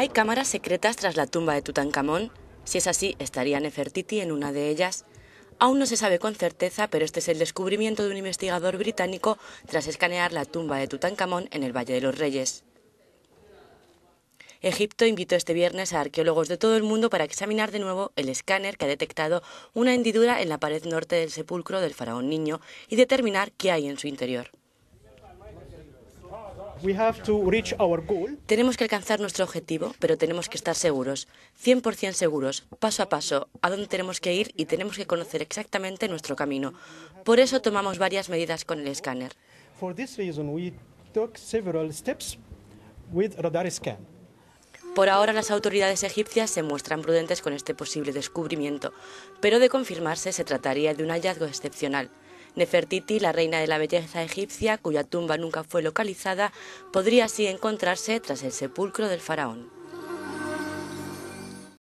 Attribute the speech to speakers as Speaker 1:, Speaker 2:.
Speaker 1: ¿Hay cámaras secretas tras la tumba de Tutankamón? Si es así, estaría Nefertiti en una de ellas. Aún no se sabe con certeza, pero este es el descubrimiento de un investigador británico tras escanear la tumba de Tutankamón en el Valle de los Reyes. Egipto invitó este viernes a arqueólogos de todo el mundo para examinar de nuevo el escáner que ha detectado una hendidura en la pared norte del sepulcro del faraón niño y determinar qué hay en su interior. Tenemos que alcanzar nuestro objetivo, pero tenemos que estar seguros, 100% seguros, paso a paso, a dónde tenemos que ir y tenemos que conocer exactamente nuestro camino. Por eso tomamos varias medidas con el escáner. Por ahora las autoridades egipcias se muestran prudentes con este posible descubrimiento, pero de confirmarse se trataría de un hallazgo excepcional. Nefertiti, la reina de la belleza egipcia, cuya tumba nunca fue localizada, podría así encontrarse tras el sepulcro del faraón.